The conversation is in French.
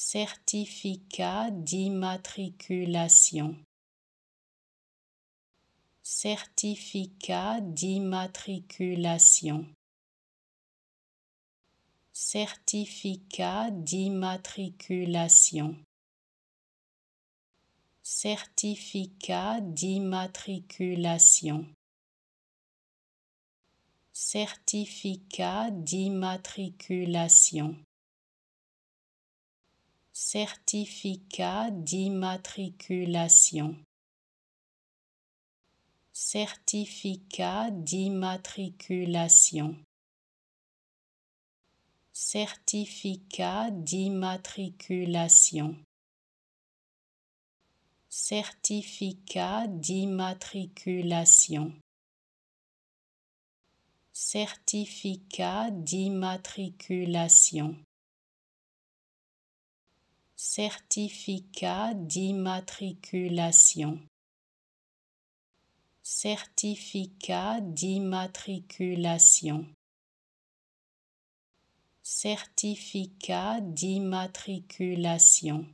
Certificat d'immatriculation. Certificat d'immatriculation. Certificat d'immatriculation. Certificat d'immatriculation. Certificat d'immatriculation. Certificat d'immatriculation. Certificat d'immatriculation. Certificat d'immatriculation. Certificat d'immatriculation. Certificat d'immatriculation. Certificat d'immatriculation. Certificat d'immatriculation. Certificat d'immatriculation.